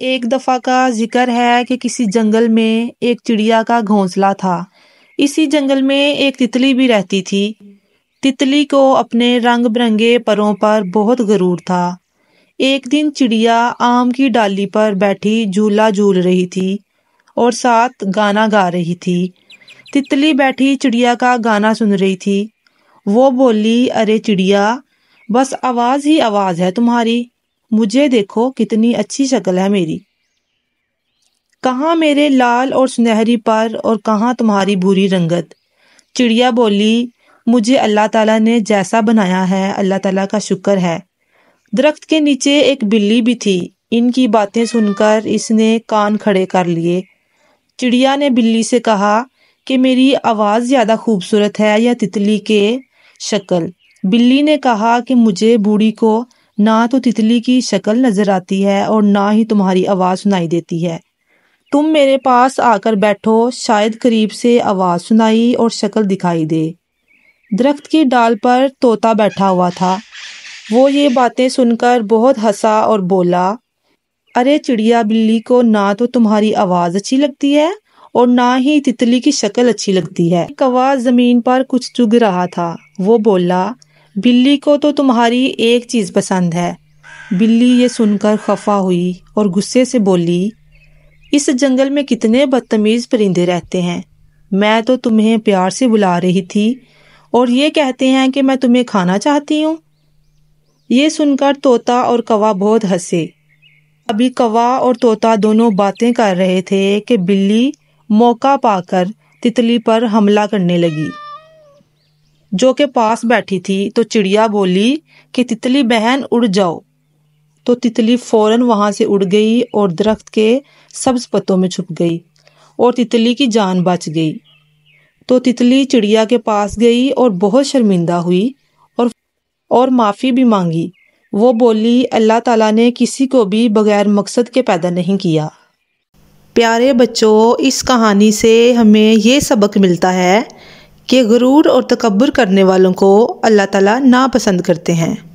एक दफा का जिक्र है कि किसी जंगल में एक चिड़िया का घोंसला था इसी जंगल में एक तितली भी रहती थी तितली को अपने रंग बिरंगे परों पर बहुत गरूर था एक दिन चिड़िया आम की डाली पर बैठी झूला झूल रही थी और साथ गाना गा रही थी तितली बैठी चिड़िया का गाना सुन रही थी वो बोली अरे चिड़िया बस आवाज़ ही आवाज़ है तुम्हारी मुझे देखो कितनी अच्छी शक्ल है मेरी कहाँ मेरे लाल और सुनहरी पर और कहाँ तुम्हारी भूरी रंगत चिड़िया बोली मुझे अल्लाह ताला ने जैसा बनाया है अल्लाह ताला का शुक्र है दरख्त के नीचे एक बिल्ली भी थी इनकी बातें सुनकर इसने कान खड़े कर लिए चिड़िया ने बिल्ली से कहा कि मेरी आवाज़ ज़्यादा खूबसूरत है या तितली के शक्ल बिल्ली ने कहा कि मुझे बूढ़ी को ना तो तितली की शक्ल नजर आती है और ना ही तुम्हारी आवाज़ सुनाई देती है तुम मेरे पास आकर बैठो शायद करीब से आवाज़ सुनाई और शक्ल दिखाई दे दरख्त की डाल पर तोता बैठा हुआ था वो ये बातें सुनकर बहुत हंसा और बोला अरे चिड़िया बिल्ली को ना तो तुम्हारी आवाज़ अच्छी लगती है और ना ही तितली की शक्ल अच्छी लगती है कवा ज़मीन पर कुछ चुग रहा था वो बोला बिल्ली को तो तुम्हारी एक चीज़ पसंद है बिल्ली ये सुनकर खफा हुई और गुस्से से बोली इस जंगल में कितने बदतमीज़ परिंदे रहते हैं मैं तो तुम्हें प्यार से बुला रही थी और ये कहते हैं कि मैं तुम्हें खाना चाहती हूँ ये सुनकर तोता और कवा बहुत हंसे अभी कवा और तोता दोनों बातें कर रहे थे कि बिल्ली मौका पाकर तितली पर हमला करने लगी जो के पास बैठी थी तो चिड़िया बोली कि तितली बहन उड़ जाओ तो तितली फौरन वहाँ से उड़ गई और दरख्त के सब्ज पत्तों में छुप गई और तितली की जान बच गई तो तितली चिड़िया के पास गई और बहुत शर्मिंदा हुई और और माफ़ी भी मांगी वो बोली अल्लाह ताला ने किसी को भी बगैर मकसद के पैदा नहीं किया प्यारे बच्चों इस कहानी से हमें ये सबक मिलता है कि गुरूर और तकबर करने वालों को अल्लाह ताला नापसंद करते हैं